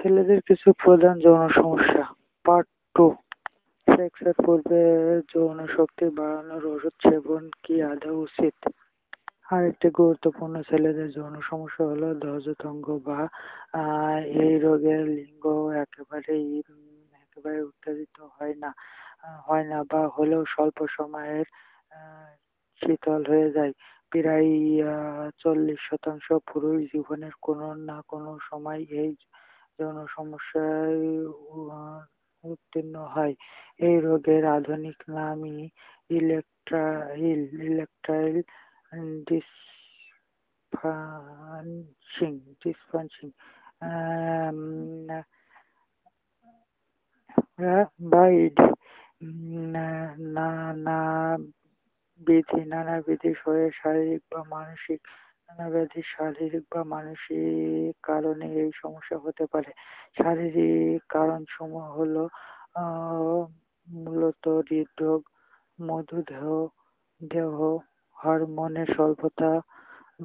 ছেলেদের কিছু প্রধান যৌন সমস্যা পার্ট টু সেক্সের পূর্বে যৌন শক্তি বাড়ানোর ওষুধ সেবন কি আদৌ উচিত আর একটি গুরুত্বপূর্ণ ছেলেদের যৌন সমস্যা হলো দহজতঙ্গ বা এই রোগের লিঙ্গ একেবারেই একেবারে উত্তেজিত হয় না হয় না বা হলেও স্বল্প সময়ের শীতল হয়ে যায় প্রায় চল্লিশ শতাংশ পুরুষ জীবনের কোনো না কোনো সময় এই সমস্যায় উত্তীর্ণ হয় এই রোগের আধুনিক নামই ইলেকট্রাইল ইলেকট্রাইল ডিসফাংশন নানা বিধি নানা বিধি শরীর শারীরিক বা মানসিক ব্যাধি শারীরিক বা মানসিক কারণে এই সমস্যা হতে পারে শারীরিক কারণ সমূহ হল মূলত হৃদরোগ মধুদেহ দেহ হরমোনের স্বল্পতা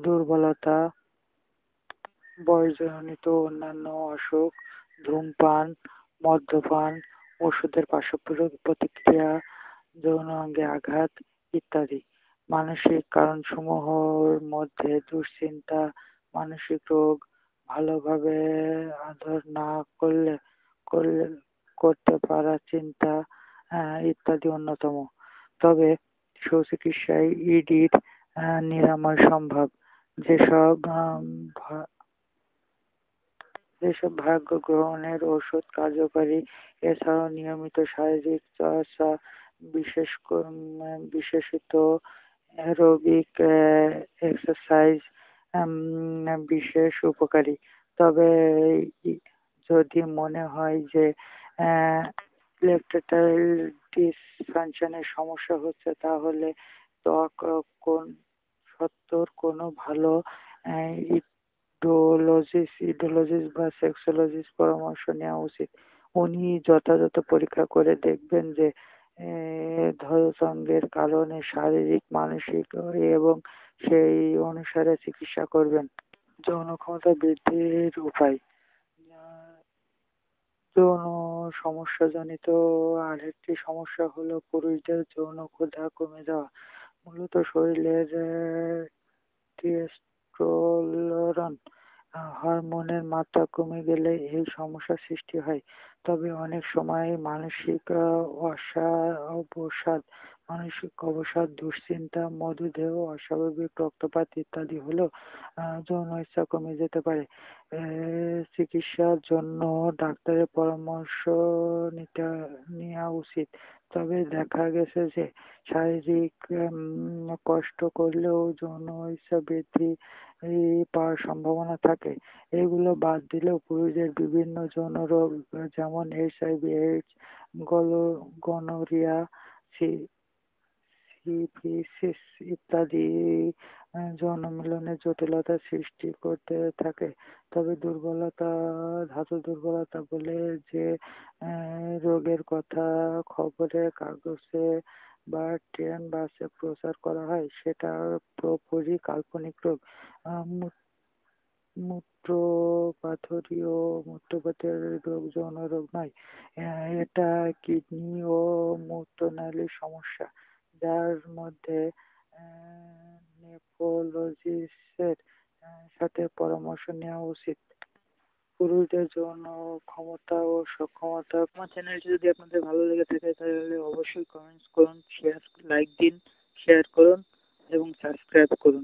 দুর্বলতা বয়সজনিত অন্যান্য অসুখ ধূমপান মদ্যপান ওষুধের পার্শ্ব প্রতিক্রিয়া যৌন অঙ্গে আঘাত ইত্যাদি মানসিক কারণ সমূহের মধ্যে দুশ্চিন্তা, মানসিক রোগ ভালোভাবে আদর না করলে করতে পারা চিন্তা ইত্যাদি অন্যতম তবে সুচিকিৎসায় ইডির নিরাময় সম্ভব যেসব যেসব ভাগ্য গ্রহণের ওষুধ কার্যকরী এছাড়াও নিয়মিত শারীরিক চর্চা বিশেষ বিশেষিত অ্যারোবিক এক্সারসাইজ uh, বিশেষ উপকারী তবে যদি মনে হয় যে ইলেকট্রোটাইল ডিসফাংশনের সমস্যা হচ্ছে তাহলে ত্বক কোন সত্তর কোনো ভালো ইডোলজিস্ট ইডোলজিস্ট বা সেক্সোলজিস্ট পরামর্শ নেওয়া উচিত উনি যথাযথ পরীক্ষা করে দেখবেন যে ধৈর্যঙ্গের কারণে শারীরিক মানসিক এবং সেই অনুসারে চিকিৎসা করবেন যৌন ক্ষমতা বৃদ্ধির উপায় যৌন সমস্যা সমস্যাজনিত আরেকটি সমস্যা হলো পুরুষদের যৌন ক্ষুধা কমে যাওয়া মূলত শরীরের টিএস্টোলরন হরমোনের মাত্রা কমে গেলে এই সমস্যার সৃষ্টি হয় তবে অনেক সময় মানসিক অবসাদ মানসিক অবসাদ দুশ্চিন্তা মধুদেহ অস্বাভাবিক রক্তপাত ইত্যাদি হলেও যৌন ইচ্ছা কমে যেতে পারে চিকিৎসার জন্য ডাক্তারের পরামর্শ নিতে নেওয়া উচিত তবে দেখা গেছে যে শারীরিক কষ্ট করলেও যৌন ইচ্ছা বৃদ্ধি পাওয়ার সম্ভাবনা থাকে এগুলো বাদ দিলেও পুরুষদের বিভিন্ন যৌন রোগ যেমন এইচআইভি এইডস গনোরিয়া হিপিসিস ইত্যাদি যৌনমিলনের জটিলতা সৃষ্টি করতে থাকে তবে দুর্বলতা ধাতু দুর্বলতা বলে যে রোগের কথা খবরে কাগজে বা ট্রেন বাসে প্রচার করা হয় সেটা পুরোপুরি কাল্পনিক রোগ মূত্রপাথরীয় মূত্রপাথের রোগ যৌন রোগ নয় এটা কিডনি ও মূত্রনালীর সমস্যা যার মধ্যে এর সাথে পরামর্শ নেওয়া উচিত পুরুষদের যৌন ক্ষমতা ও সক্ষমতা আমার চ্যানেলটি যদি আপনাদের ভালো লেগে থাকে তাহলে অবশ্যই কমেন্টস করুন শেয়ার লাইক দিন শেয়ার করুন এবং সাবস্ক্রাইব করুন